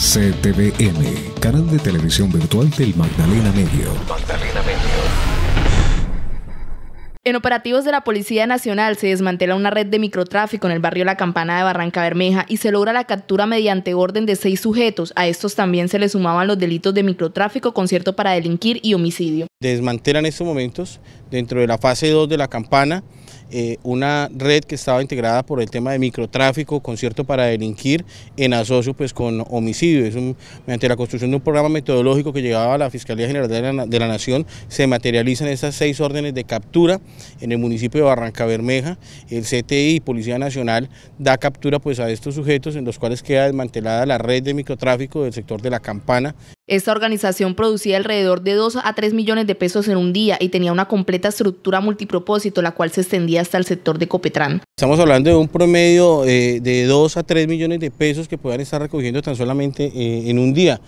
CTVM, canal de televisión virtual del Magdalena Medio. Magdalena Medio. En operativos de la Policía Nacional se desmantela una red de microtráfico en el barrio La Campana de Barranca Bermeja y se logra la captura mediante orden de seis sujetos. A estos también se le sumaban los delitos de microtráfico, concierto para delinquir y homicidio. Desmantelan estos momentos dentro de la fase 2 de La Campana eh, una red que estaba integrada por el tema de microtráfico, concierto para delinquir, en asocio pues con homicidio. Es mediante la construcción de un programa metodológico que llegaba a la Fiscalía General de la, Nación, se materializan estas seis órdenes de captura en el municipio de Barranca Bermeja. El CTI y Policía Nacional da captura pues a estos sujetos en los cuales queda desmantelada la red de microtráfico del sector de la campana. Esta organización producía alrededor de 2 a 3 millones de pesos en un día y tenía una completa estructura multipropósito, la cual se extendía hasta el sector de Copetran. Estamos hablando de un promedio eh, de 2 a 3 millones de pesos que puedan estar recogiendo tan solamente eh, en un día.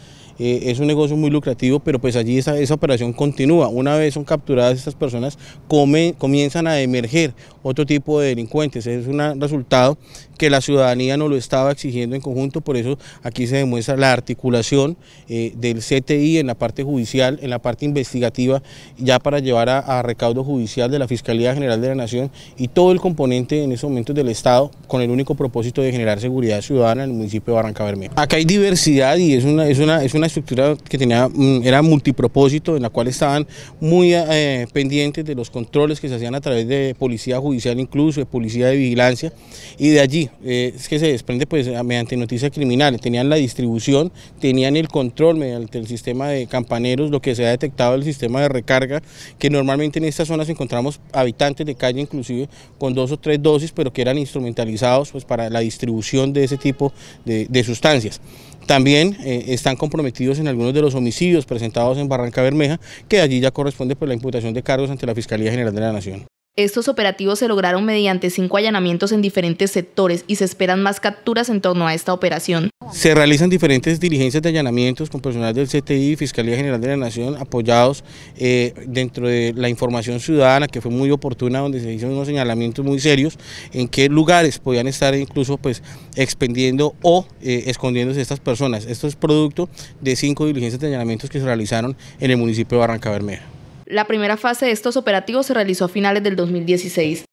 Eh, es un negocio muy lucrativo, pero pues allí esa, operación continúa. Una vez son capturadas estas personas, comienzan a emerger otro tipo de delincuentes. Es un resultado que la ciudadanía no lo estaba exigiendo en conjunto, por eso aquí se demuestra la articulación eh, del CTI en la parte judicial, en la parte investigativa, ya para llevar a, recaudo judicial de la Fiscalía General de la Nación y todo el componente en estos momentos del Estado con el único propósito de generar seguridad ciudadana en el municipio de Barranca Bermeja. Acá hay diversidad y es una, es una, es una estructura que tenía, mm, era multipropósito, en la cual estaban muy eh, pendientes de los controles que se hacían a través de policía judicial incluso, de policía de vigilancia, y de allí eh, es que se desprende pues mediante noticias criminales, tenían la distribución, tenían el control mediante el sistema de campaneros, lo que se ha detectado el sistema de recarga, que normalmente en estas zonas encontramos habitantes de calle inclusive con dos o tres dosis, pero que eran instrumentalizados pues para la distribución de ese tipo de sustancias. También eh, están comprometidos en algunos de los homicidios presentados en Barranca Bermeja, que allí ya corresponde por pues, la imputación de cargos ante la Fiscalía General de la Nación. Estos operativos se lograron mediante cinco allanamientos en diferentes sectores y se esperan más capturas en torno a esta operación. Se realizan diferentes diligencias de allanamientos con personal del CTI y Fiscalía General de la Nación apoyados eh, dentro de la información ciudadana que fue muy oportuna donde se hicieron unos señalamientos muy serios en qué lugares podían estar incluso pues expendiendo o eh, escondiéndose estas personas. Esto es producto de cinco diligencias de allanamientos que se realizaron en el municipio de Barranca Bermeja. La primera fase de estos operativos se realizó a finales del 2016.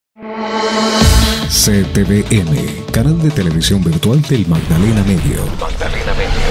CTVN, canal de televisión virtual del Magdalena Medio. Magdalena Medio.